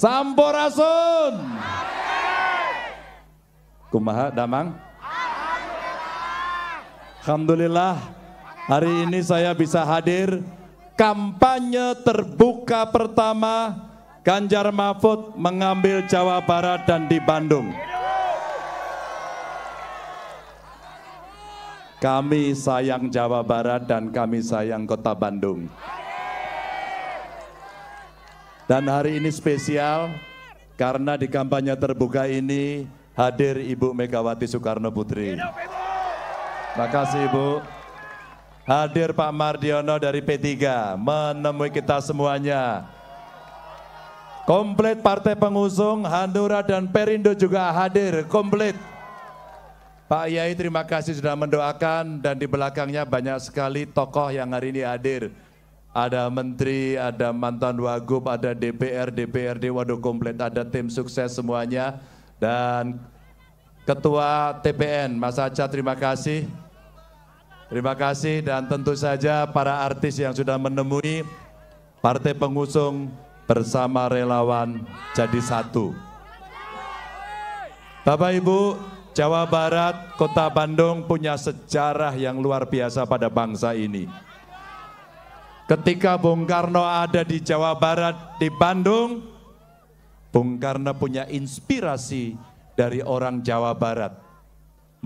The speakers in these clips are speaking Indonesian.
Sampurasun. Kumaha damang? Alhamdulillah hari ini saya bisa hadir kampanye terbuka pertama Ganjar Mahfud mengambil Jawa Barat dan di Bandung. Kami sayang Jawa Barat dan kami sayang kota Bandung. Dan hari ini spesial karena di kampanye terbuka ini hadir Ibu Megawati Soekarno Putri. Terima kasih Ibu. Hadir Pak Mardiono dari P3 menemui kita semuanya. Komplit partai pengusung, Hanura dan Perindo juga hadir, komplit. Pak Yai terima kasih sudah mendoakan dan di belakangnya banyak sekali tokoh yang hari ini hadir ada menteri, ada mantan wagub, ada DPR, DPRD, waduh komplit, ada tim sukses semuanya. Dan Ketua TPN, Mas Aca terima kasih. Terima kasih dan tentu saja para artis yang sudah menemui partai pengusung bersama relawan jadi satu. Bapak Ibu, Jawa Barat, Kota Bandung punya sejarah yang luar biasa pada bangsa ini. Ketika Bung Karno ada di Jawa Barat, di Bandung, Bung Karno punya inspirasi dari orang Jawa Barat,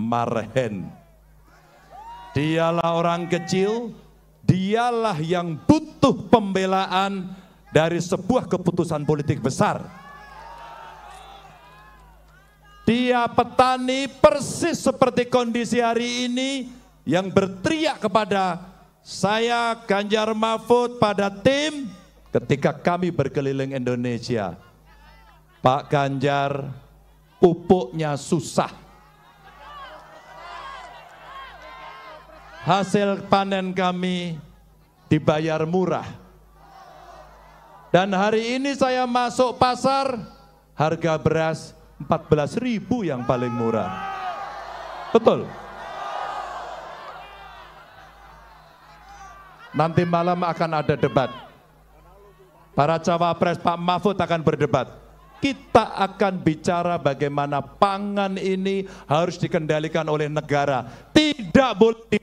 Marhen. Dialah orang kecil, dialah yang butuh pembelaan dari sebuah keputusan politik besar. Dia petani persis seperti kondisi hari ini yang berteriak kepada saya Ganjar Mahfud pada tim ketika kami berkeliling Indonesia. Pak Ganjar pupuknya susah. Hasil panen kami dibayar murah. Dan hari ini saya masuk pasar, harga beras 14.000 yang paling murah. Betul. Nanti malam akan ada debat. Para cawapres Pak Mahfud akan berdebat. Kita akan bicara bagaimana pangan ini harus dikendalikan oleh negara. Tidak boleh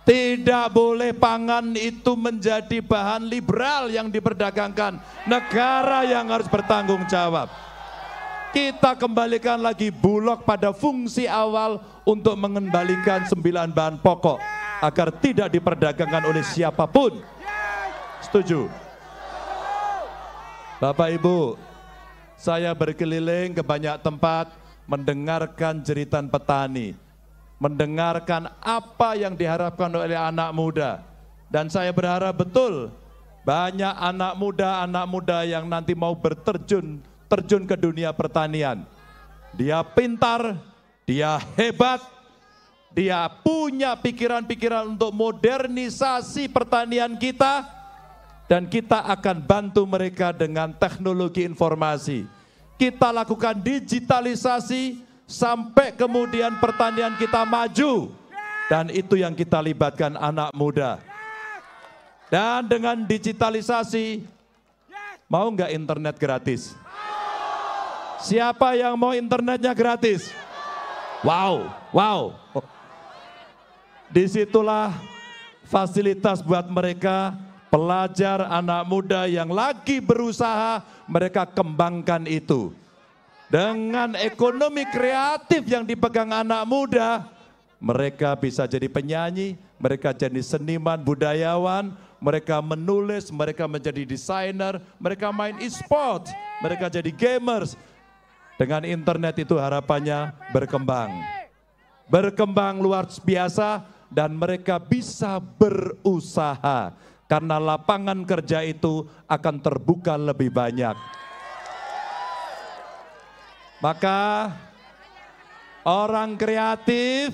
tidak boleh pangan itu menjadi bahan liberal yang diperdagangkan. Negara yang harus bertanggung jawab kita kembalikan lagi bulog pada fungsi awal untuk mengembalikan sembilan bahan pokok agar tidak diperdagangkan oleh siapapun. Setuju? Bapak Ibu, saya berkeliling ke banyak tempat mendengarkan jeritan petani, mendengarkan apa yang diharapkan oleh anak muda. Dan saya berharap betul banyak anak muda-anak muda yang nanti mau berterjun terjun ke dunia pertanian. Dia pintar, dia hebat, dia punya pikiran-pikiran untuk modernisasi pertanian kita dan kita akan bantu mereka dengan teknologi informasi. Kita lakukan digitalisasi sampai kemudian pertanian kita maju dan itu yang kita libatkan anak muda. Dan dengan digitalisasi, mau nggak internet gratis? Siapa yang mau internetnya gratis? Wow, wow. Disitulah fasilitas buat mereka pelajar anak muda yang lagi berusaha mereka kembangkan itu. Dengan ekonomi kreatif yang dipegang anak muda, mereka bisa jadi penyanyi, mereka jadi seniman, budayawan, mereka menulis, mereka menjadi desainer, mereka main e-sport, mereka jadi gamers, dengan internet itu harapannya berkembang. Berkembang luar biasa dan mereka bisa berusaha karena lapangan kerja itu akan terbuka lebih banyak. Maka orang kreatif,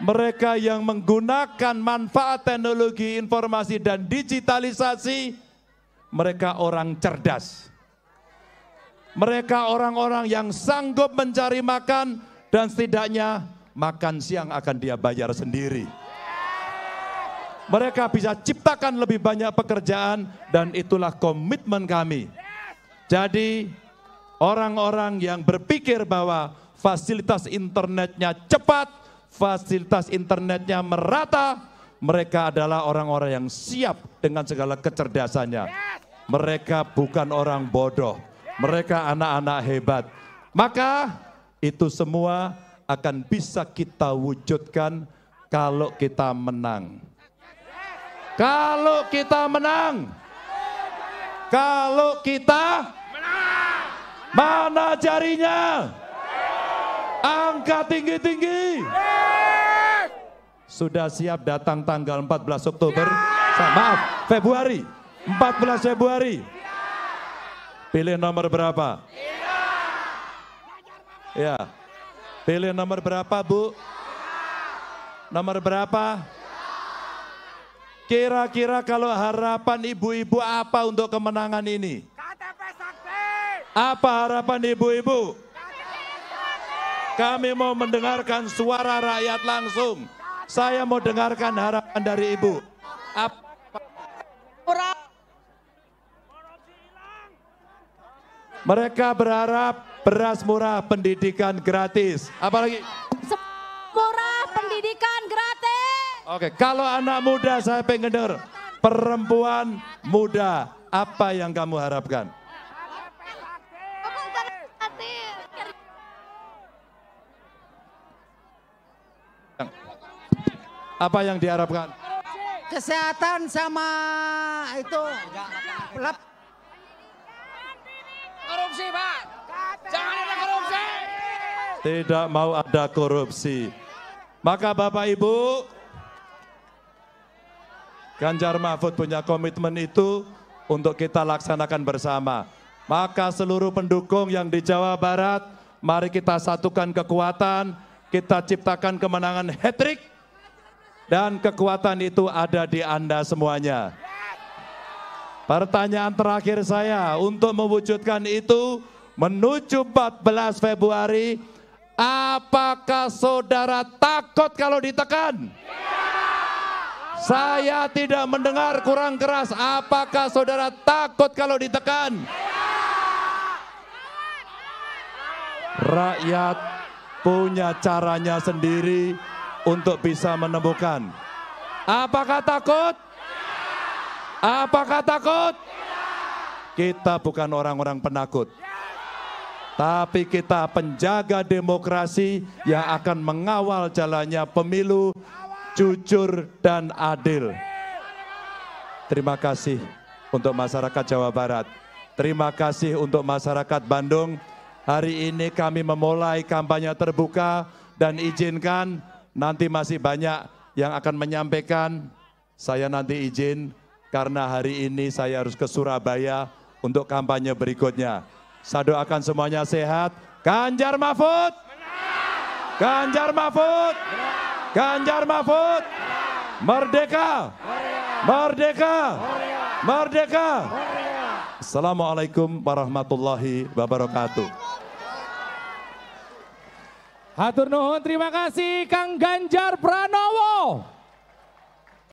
mereka yang menggunakan manfaat teknologi informasi dan digitalisasi, mereka orang cerdas mereka orang-orang yang sanggup mencari makan dan setidaknya makan siang akan dia bayar sendiri. Mereka bisa ciptakan lebih banyak pekerjaan dan itulah komitmen kami. Jadi orang-orang yang berpikir bahwa fasilitas internetnya cepat, fasilitas internetnya merata, mereka adalah orang-orang yang siap dengan segala kecerdasannya. Mereka bukan orang bodoh. Mereka anak-anak hebat. Maka itu semua akan bisa kita wujudkan kalau kita menang. Kalau kita menang. Kalau kita menang. Mana jarinya? Angka tinggi-tinggi. Sudah siap datang tanggal 14 Oktober? Maaf, Februari. 14 Februari. Pilih nomor berapa? Tiga. Ya. Pilih nomor berapa, Bu? Nomor berapa? Kira-kira kalau harapan ibu-ibu apa untuk kemenangan ini? KTP sakti. Apa harapan ibu-ibu? Kami mau mendengarkan suara rakyat langsung. Saya mau dengarkan harapan dari ibu. Apa Mereka berharap beras murah, pendidikan gratis. Apalagi? Murah, pendidikan gratis. Oke, kalau anak muda saya pengen dengar. Perempuan muda, apa yang kamu harapkan? Apa yang diharapkan? Kesehatan sama itu korupsi, Pak. Jangan ada korupsi. Tidak mau ada korupsi. Maka Bapak Ibu, Ganjar Mahfud punya komitmen itu untuk kita laksanakan bersama. Maka seluruh pendukung yang di Jawa Barat, mari kita satukan kekuatan, kita ciptakan kemenangan hat-trick, dan kekuatan itu ada di Anda semuanya. Pertanyaan terakhir saya untuk mewujudkan itu menuju 14 Februari, apakah saudara takut kalau ditekan? Ya. Saya tidak mendengar kurang keras. Apakah saudara takut kalau ditekan? Ya. Rakyat punya caranya sendiri untuk bisa menemukan. Apakah takut? Apakah takut? Kita bukan orang-orang penakut. Tapi kita penjaga demokrasi yang akan mengawal jalannya pemilu jujur dan adil. Terima kasih untuk masyarakat Jawa Barat. Terima kasih untuk masyarakat Bandung. Hari ini kami memulai kampanye terbuka dan izinkan nanti masih banyak yang akan menyampaikan. Saya nanti izin karena hari ini saya harus ke Surabaya untuk kampanye berikutnya. Saya doakan semuanya sehat. Ganjar Mahfud. Ganjar Mahfud. Ganjar Mahfud. Merdeka. Merdeka. Merdeka. Assalamualaikum warahmatullahi wabarakatuh. Hatur nuhun, terima kasih Kang Ganjar Pranowo.